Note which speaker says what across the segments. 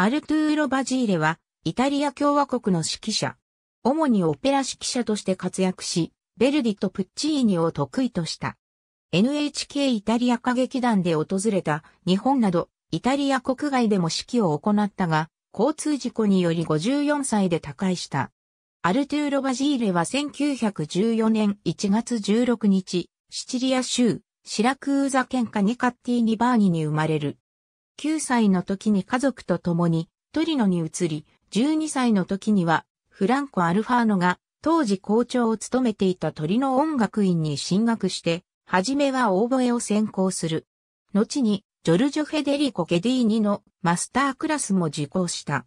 Speaker 1: アルトゥーロ・バジーレは、イタリア共和国の指揮者。主にオペラ指揮者として活躍し、ベルディとプッチーニを得意とした。NHK イタリア歌劇団で訪れた日本など、イタリア国外でも指揮を行ったが、交通事故により54歳で他界した。アルトゥーロ・バジーレは1914年1月16日、シチリア州、シラクーザ県下ニカッティニバーニに生まれる。9歳の時に家族と共にトリノに移り、12歳の時にはフランコ・アルファーノが当時校長を務めていたトリノ音楽院に進学して、初めはオーボエを専攻する。後にジョルジョ・フェデリコ・ゲディーニのマスタークラスも受講した。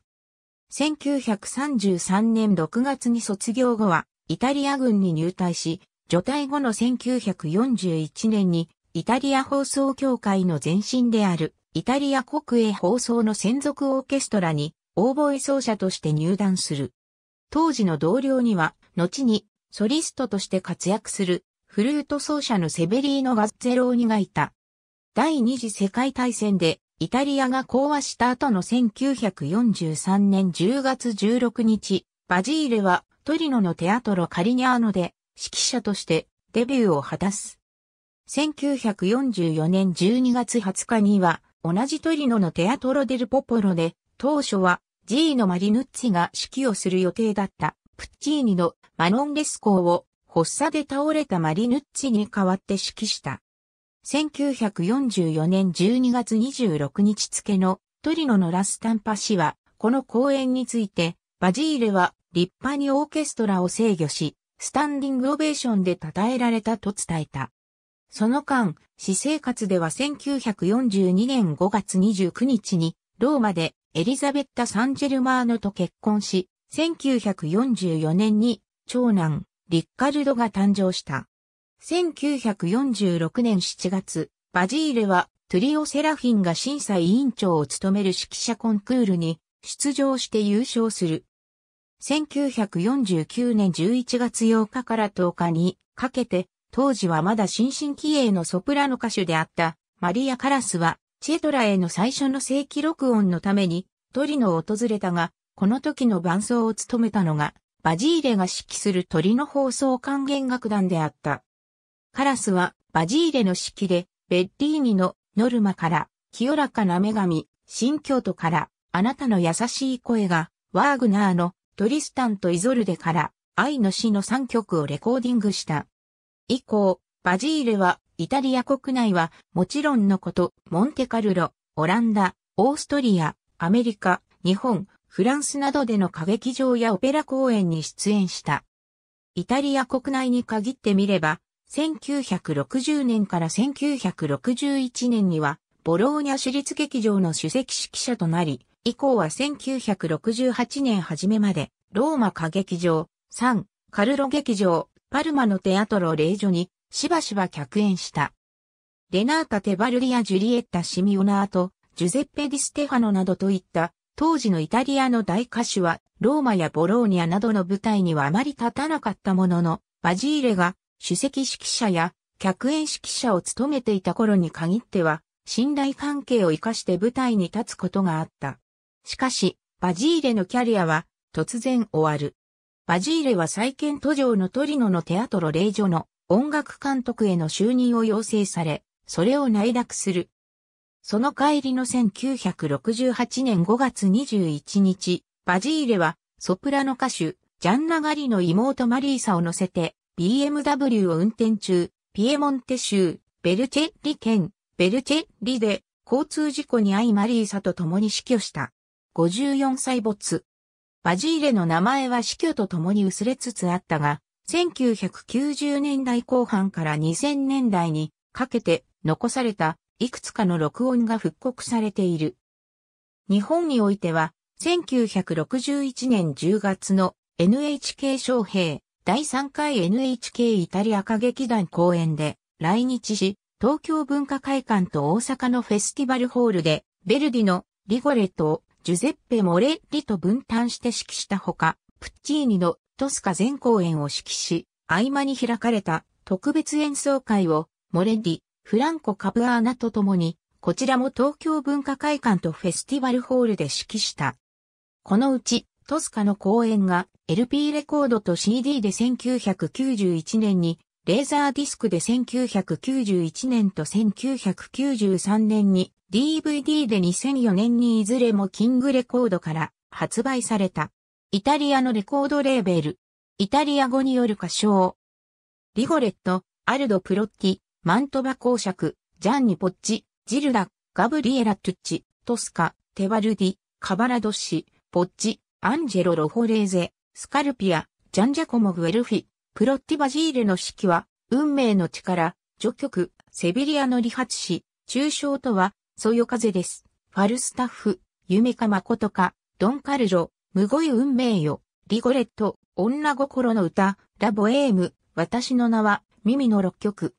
Speaker 1: 1933年6月に卒業後はイタリア軍に入隊し、除隊後の1941年にイタリア放送協会の前身であるイタリア国営放送の専属オーケストラに、オーボエ奏者として入団する。当時の同僚には、後に、ソリストとして活躍する、フルート奏者のセベリーノ・ガッツェローニがいた。第二次世界大戦で、イタリアが講和した後の1943年10月16日、バジーレはトリノのテアトロ・カリニャーノで指揮者としてデビューを果たす。1944年12月20日には同じトリノのテアトロデルポポロで、当初はジーノ・マリヌッツィが指揮をする予定だったプッチーニのマノンレスコーを発作で倒れたマリヌッツィに代わって指揮した。1944年12月26日付のトリノのラスタンパ氏は、この公演について、バジーレは立派にオーケストラを制御し、スタンディングオベーションで称えられたと伝えた。その間、私生活では1942年5月29日に、ローマでエリザベッタ・サンジェルマーノと結婚し、1944年に長男、リッカルドが誕生した。1946年7月、バジーレはトゥリオ・セラフィンが審査委員長を務める指揮者コンクールに出場して優勝する。1949年11月8日から10日にかけて当時はまだ新進気鋭のソプラノ歌手であったマリア・カラスは、チェトラへの最初の正規録音のためにトリノを訪れたが、この時の伴奏を務めたのが、バジーレが指揮するトリノ放送管弦楽団であった。カラスは、バジーレの指揮で、ベッリーニのノルマから、清らかな女神、新京都から、あなたの優しい声が、ワーグナーのトリスタンとイゾルデから、愛の死の3曲をレコーディングした。以降、バジーレはイタリア国内はもちろんのこと、モンテカルロ、オランダ、オーストリア、アメリカ、日本、フランスなどでの歌劇場やオペラ公演に出演した。イタリア国内に限ってみれば、1960年から1961年には、ボローニャ市立劇場の主席指揮者となり、以降は1968年初めまで、ローマ歌劇場、サン、カルロ劇場、パルマのテアトロ・をージにしばしば客演した。レナータ・テバルリア・ジュリエッタ・シミオナーとジュゼッペ・ディステファノなどといった当時のイタリアの大歌手はローマやボローニャなどの舞台にはあまり立たなかったものの、バジーレが主席指揮者や客演指揮者を務めていた頃に限っては、信頼関係を生かして舞台に立つことがあった。しかし、バジーレのキャリアは突然終わる。バジーレは再建途上のトリノのテアトロ令女の音楽監督への就任を要請され、それを内諾する。その帰りの1968年5月21日、バジーレはソプラノ歌手、ジャンナガリの妹マリーサを乗せて BMW を運転中、ピエモンテ州、ベルチェリ県、ベルチェリで交通事故に遭いマリーサと共に死去した。54歳没。バジーレの名前は死去とともに薄れつつあったが、1990年代後半から2000年代にかけて残されたいくつかの録音が復刻されている。日本においては、1961年10月の NHK 招聘第3回 NHK イタリア歌劇団公演で来日し、東京文化会館と大阪のフェスティバルホールで、ベルディのリゴレットをジュゼッペ・モレッリと分担して指揮したほか、プッチーニのトスカ全公演を指揮し、合間に開かれた特別演奏会をモレッリ、フランコ・カプアーナと共に、こちらも東京文化会館とフェスティバルホールで指揮した。このうち、トスカの公演が LP レコードと CD で1991年に、レーザーディスクで1991年と1993年に DVD で2004年にいずれもキングレコードから発売された。イタリアのレコードレーベル。イタリア語による歌唱。リゴレット、アルド・プロッティ、マントバ公爵、ジャンニ・ポッチ、ジルダ、ガブリエラ・トゥッチ、トスカ、テバルディ、カバラドッシ、ポッチ、アンジェロ・ロホレーゼ、スカルピア、ジャンジャコモ・グエルフィ、プロッティ・バジーレの指揮は、運命の力、序曲、セビリアの理髪師、抽象とは、そよ風です。ファルスタッフ、夢か誠か、ドンカルロ、むごい運命よ、リゴレット、女心の歌、ラボエーム、私の名は、耳の6曲。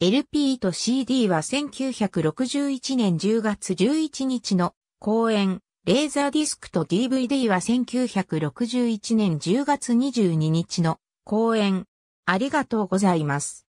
Speaker 1: LP と CD は1961年10月11日の公演、レーザーディスクと DVD は1961年10月22日の公演、ありがとうございます。